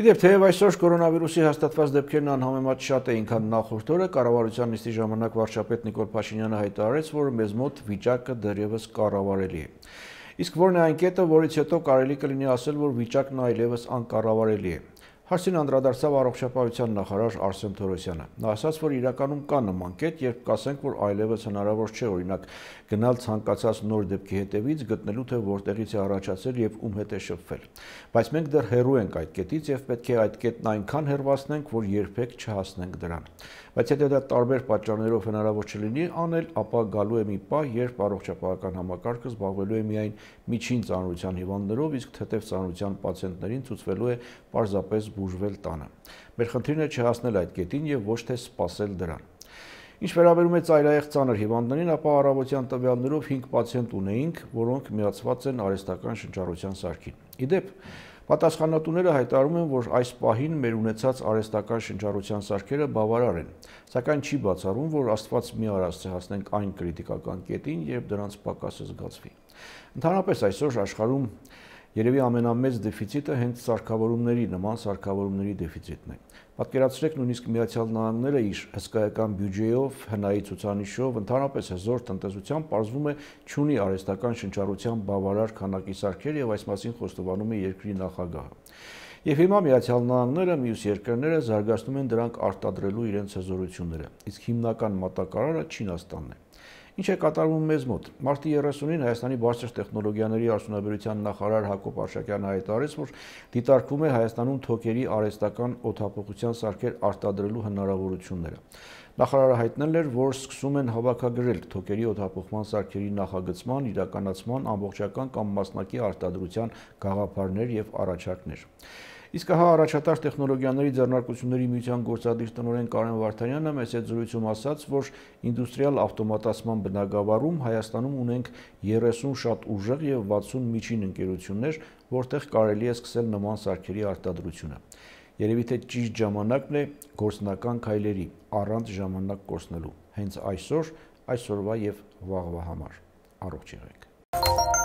Իդեպ թեև այսօր կորոնավիրուսի հաստատված դեպքերն անհամեմատ շատ էին, քան նախորդ օրը կառավարության նիստի ժամանակ վարչապետ Նիկոլ Փաշինյանը հայտարարեց, որ մեզ մոտ վիճակը դեռևս կառավարելի է։ Իսկ որն է այն կետը, որից հետո կարելի կլինի ասել, որ վիճակն այլևս անկառավարելի է։ Հարցին անդրադարձավ առողջապահության նախարար Արսեն Թորոսյանը։ Նա ասաց, որ իրականում կա նման կետ, երբ կասենք, որ այլևս հնարավոր չէ օրինակ գնալ ցանկացած նոր դեպքի հետևից գտնելու թե որտեղից է առաջացել եւ ում հետ է շփվել։ Բայց մենք դեռ հեռու ենք այդ կետից եւ պետք է այդ կետն այնքան հեռվացնենք, որ երբեք չհասնենք դրան բայց եթե դա տարբեր պատճառներով հնարավոր չլինի անել, ապա գալու է մի պահ, երբ առողջապահական համակարգը զբաղվելու է միայն միջին ծանրության հիվանդներով, իսկ թեթև ծանրության պացիենտներին ցուցվելու է պարզապես բուժվել տանը։ Մեր խնդիրն է չհասնել այդ կետին եւ ոչ թե սпасել դրան։ Ինչ վերաբերում է ծայրահեղ ծանր հիվանդներին, ապա առավոտյան տվյալներով 5 պացիենտ ունեինք, որոնք միացված են արհեստական շնչառության սարքին։ Իդեպ, Պատասխանատուները հայտարարում են, որ այս պահին մեր ունեցած արհեստական շնչառության սարքերը բավարար են, սակայն չի բացառում, որ Աստված մի արած հասնենք այն կրիտիկական կետին, երբ դրանց պակասը զգացվի։ Ընդհանրապես այսօր աշխարհում Երևի ամենամեծ դեֆիցիտը հենց սարքավորումների նման սարքավորումների դեֆիցիտն է։ Պատկերացրեք նույնիսկ Միացյալ Նահանգները իր հսկայական բյուջեով, հնայի ցուցանիշով, ընդհանրապես հզոր տնտեսությամբ ողջվում է ճունի արհեստական շնչառության բավարար քանակի սարքեր եւ այս մասին խոստովանում է երկրի նախագահը։ Եվ հիմա Միացյալ Նահանգները մյուս երկրները զարգացնում են դրանք արտադրելու իրենց հզորությունները։ Իսկ հիմնական մատակարարը Չինաստանն է։ Ինչ է կատարվում մեզ մոտ։ Մարտի 30-ին Հայաստանի բարձր տեխնոլոգիաների արդյունաբերության նախարար Հակոբ Արշակյանը հայտարարեց, որ դիտարկում է Հայաստանում թոկերի արհեստական օթափողության սարքեր արտադրելու հնարավորությունները։ Նախարարը հայտնել էր, որ սկսում են հավաքագրել թոկերի օթափողման սարքերի նախագծման, իրականացման, ամբողջական կամ մասնակի արտադրության գաղափարներ եւ առաջարկներ։ Իսկ հա առաջատար տեխնոլոգիաների ձեռնարկությունների միության գործադիր տնօրեն Կարեն Վարդանյանը մեծ այդ զրույցում ասաց, որ ինդուստրիալ ավտոմատացման բնագավառում Հայաստանում ունենք 30 շատ ուժեղ եւ 60 միջին ընկերություններ, որտեղ կարելի է սկսել նման սարքերի արտադրությունը։ Երևի թե ճիշտ ժամանակն է գործնական քայլերի առանց ժամանակ կորցնելու։ Հենց այսօր այսօրվա եւ վաղվա համար առողջ եղեք։